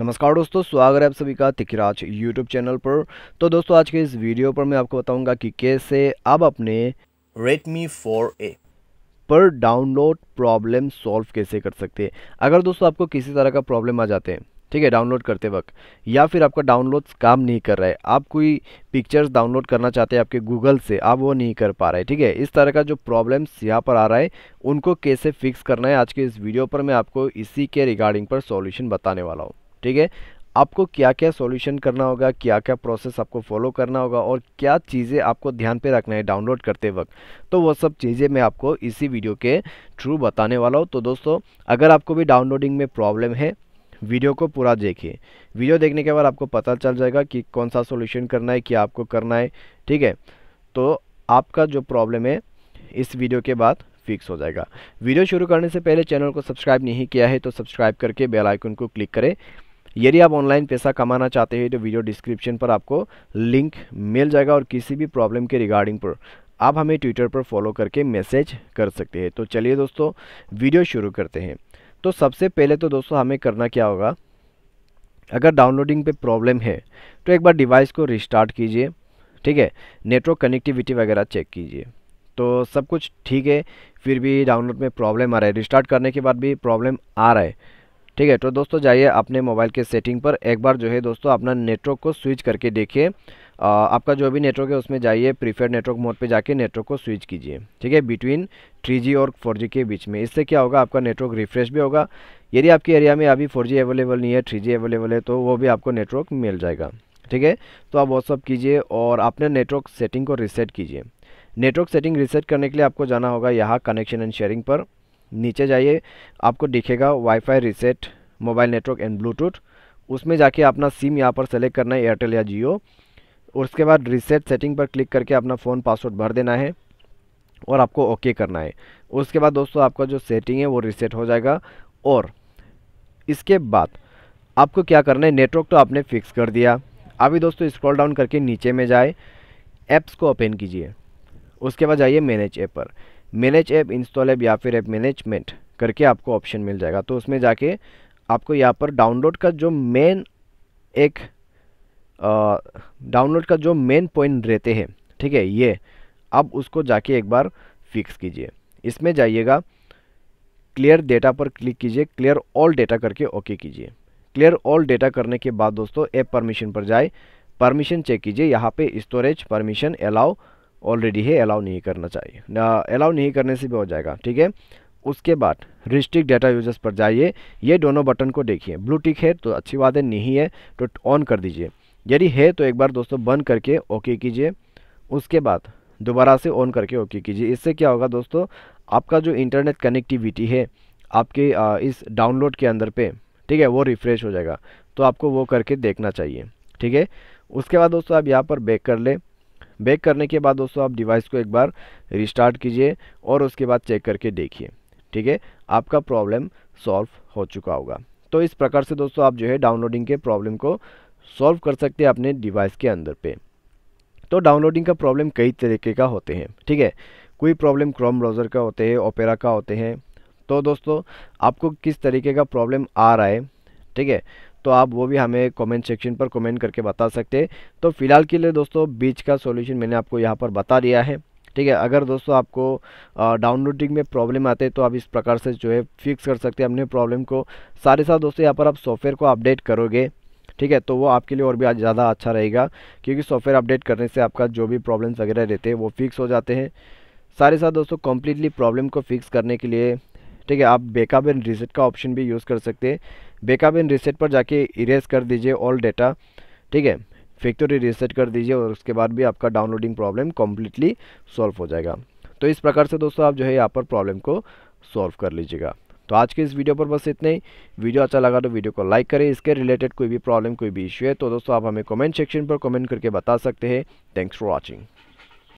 नमस्कार दोस्तों स्वागत है आप सभी का तिकराज यूट्यूब चैनल पर तो दोस्तों आज के इस वीडियो पर मैं आपको बताऊंगा कि कैसे आप अपने Redmi 4A पर डाउनलोड प्रॉब्लम सॉल्व कैसे कर सकते हैं अगर दोस्तों आपको किसी तरह का प्रॉब्लम आ जाते हैं ठीक है डाउनलोड करते वक्त या फिर आपका डाउनलोड काम नहीं कर रहा है आप कोई पिक्चर्स डाउनलोड करना चाहते हैं आपके गूगल से आप वो नहीं कर पा रहे ठीक है इस तरह का जो प्रॉब्लम्स यहाँ पर आ रहा है उनको कैसे फिक्स करना है आज के इस वीडियो पर मैं आपको इसी के रिगार्डिंग पर सॉल्यूशन बताने वाला हूँ ठीक है आपको क्या क्या सॉल्यूशन करना होगा क्या क्या प्रोसेस आपको फॉलो करना होगा और क्या चीज़ें आपको ध्यान पे रखना है डाउनलोड करते वक्त तो वो सब चीज़ें मैं आपको इसी वीडियो के थ्रू बताने वाला हूँ तो दोस्तों अगर आपको भी डाउनलोडिंग में प्रॉब्लम है वीडियो को पूरा देखिए वीडियो देखने के बाद आपको पता चल जाएगा कि कौन सा सोल्यूशन करना है क्या आपको करना है ठीक है तो आपका जो प्रॉब्लम है इस वीडियो के बाद फिक्स हो जाएगा वीडियो शुरू करने से पहले चैनल को सब्सक्राइब नहीं किया है तो सब्सक्राइब करके बेल आइकन को क्लिक करें यदि आप ऑनलाइन पैसा कमाना चाहते हैं तो वीडियो डिस्क्रिप्शन पर आपको लिंक मिल जाएगा और किसी भी प्रॉब्लम के रिगार्डिंग पर आप हमें ट्विटर पर फॉलो करके मैसेज कर सकते हैं तो चलिए दोस्तों वीडियो शुरू करते हैं तो सबसे पहले तो दोस्तों हमें करना क्या होगा अगर डाउनलोडिंग पे प्रॉब्लम है तो एक बार डिवाइस को रिस्टार्ट कीजिए ठीक है नेटवर्क कनेक्टिविटी वगैरह चेक कीजिए तो सब कुछ ठीक है फिर भी डाउनलोड में प्रॉब्लम आ रहा है रिस्टार्ट करने के बाद भी प्रॉब्लम आ रहा है ठीक है तो दोस्तों जाइए अपने मोबाइल के सेटिंग पर एक बार जो है दोस्तों अपना नेटवर्क को स्विच करके देखिए आपका जो भी नेटवर्क है उसमें जाइए प्रीफेड नेटवर्क मोड पे जाके नेटवर्क को स्विच कीजिए ठीक है बिटवीन 3G और 4G के बीच में इससे क्या होगा आपका नेटवर्क रिफ्रेश भी होगा यदि आपके एरिया में अभी 4G अवेलेबल नहीं है 3G अवेलेबल है तो वो भी आपको नेटवर्क मिल जाएगा ठीक है तो आप व्हाट्सअप कीजिए और अपने नेटवर्क सेटिंग को रिसेट कीजिए नेटवर्क सेटिंग रिसेट करने के लिए आपको जाना होगा यहाँ कनेक्शन एंड शेयरिंग पर नीचे जाइए आपको दिखेगा WiFi reset mobile network and Bluetooth उसमें जाके अपना सिम यहाँ पर सेलेक्ट करना है एयरटेल या जियो और उसके बाद रिसेट सेटिंग पर क्लिक करके अपना फ़ोन पासवर्ड भर देना है और आपको ओके करना है उसके बाद दोस्तों आपका जो सेटिंग है वो रीसेट हो जाएगा और इसके बाद आपको क्या करना है नेटवर्क तो आपने फिक्स कर दिया अभी दोस्तों स्क्रॉल डाउन करके नीचे में जाए ऐप्स को ओपन कीजिए उसके बाद जाइए मैनेज ऐप पर मैनेज ऐप इंस्टॉल ऐप या फिर ऐप मैनेजमेंट करके आपको ऑप्शन मिल जाएगा तो उसमें जाके आपको यहाँ पर डाउनलोड का जो मेन एक डाउनलोड का जो मेन पॉइंट रहते हैं ठीक है ये अब उसको जाके एक बार फिक्स कीजिए इसमें जाइएगा क्लियर डेटा पर क्लिक कीजिए क्लियर ऑल डेटा करके ओके कीजिए क्लियर ऑल डेटा करने के बाद दोस्तों ऐप परमिशन पर जाए परमिशन चेक कीजिए यहाँ पे स्टोरेज परमिशन अलाउ ऑलरेडी है अलाउ नहीं करना चाहिए ना अलाउ नहीं करने से भी हो जाएगा ठीक है उसके बाद रिस्ट्रिक्ट डाटा यूजर्स पर जाइए ये दोनों बटन को देखिए ब्लू टिक है तो अच्छी बात है नहीं है तो ऑन कर दीजिए यदि है तो एक बार दोस्तों बंद करके ओके कीजिए उसके बाद दोबारा से ऑन करके ओके कीजिए इससे क्या होगा दोस्तों आपका जो इंटरनेट कनेक्टिविटी है आपके इस डाउनलोड के अंदर पे ठीक है वो रिफ़्रेश हो जाएगा तो आपको वो करके देखना चाहिए ठीक है उसके बाद दोस्तों आप यहाँ पर बैक कर लें बैक करने के बाद दोस्तों आप डिवाइस को एक बार रिस्टार्ट कीजिए और उसके बाद चेक करके देखिए ठीक है आपका प्रॉब्लम सॉल्व हो चुका होगा तो इस प्रकार से दोस्तों आप जो है डाउनलोडिंग के प्रॉब्लम को सॉल्व कर सकते हैं अपने डिवाइस के अंदर पे तो डाउनलोडिंग का प्रॉब्लम कई तरीके का होते हैं ठीक है कोई प्रॉब्लम क्रोम ब्राउज़र का होते हैं ओपेरा का होते हैं तो दोस्तों आपको किस तरीके का प्रॉब्लम आ रहा है ठीक है तो आप वो भी हमें कमेंट सेक्शन पर कमेंट करके बता सकते हैं तो फिलहाल के लिए दोस्तों बीच का सॉल्यूशन मैंने आपको यहाँ पर बता दिया है ठीक है अगर दोस्तों आपको डाउनलोडिंग में प्रॉब्लम आते हैं तो आप इस प्रकार से जो है फिक्स कर सकते हैं अपने प्रॉब्लम को सारे साथ दोस्तों यहाँ पर आप सॉफ्टवेयर को अपडेट करोगे ठीक है तो वो आपके लिए और भी ज़्यादा अच्छा रहेगा क्योंकि सॉफ्टवेयर अपडेट करने से आपका जो भी प्रॉब्लम्स वगैरह रहते हैं वो फिक्स हो जाते हैं सारे साथ दोस्तों कम्प्लीटली प्रॉब्लम को फिक्स करने के लिए ठीक है आप बेकअप एंड रीसेट का ऑप्शन भी यूज़ कर सकते हैं बेकअप एंड रीसेट पर जाके इरेज कर दीजिए ऑल डेटा ठीक है फैक्ट्री रीसेट कर दीजिए और उसके बाद भी आपका डाउनलोडिंग प्रॉब्लम कम्प्लीटली सॉल्व हो जाएगा तो इस प्रकार से दोस्तों आप जो है यहाँ पर प्रॉब्लम को सॉल्व कर लीजिएगा तो आज के इस वीडियो पर बस इतने ही वीडियो अच्छा लगा तो वीडियो को लाइक करें इसके रिलेटेड कोई भी प्रॉब्लम कोई भी इश्यू है तो दोस्तों आप हमें कमेंट सेक्शन पर कमेंट करके बता सकते हैं थैंक्स फॉर वॉचिंग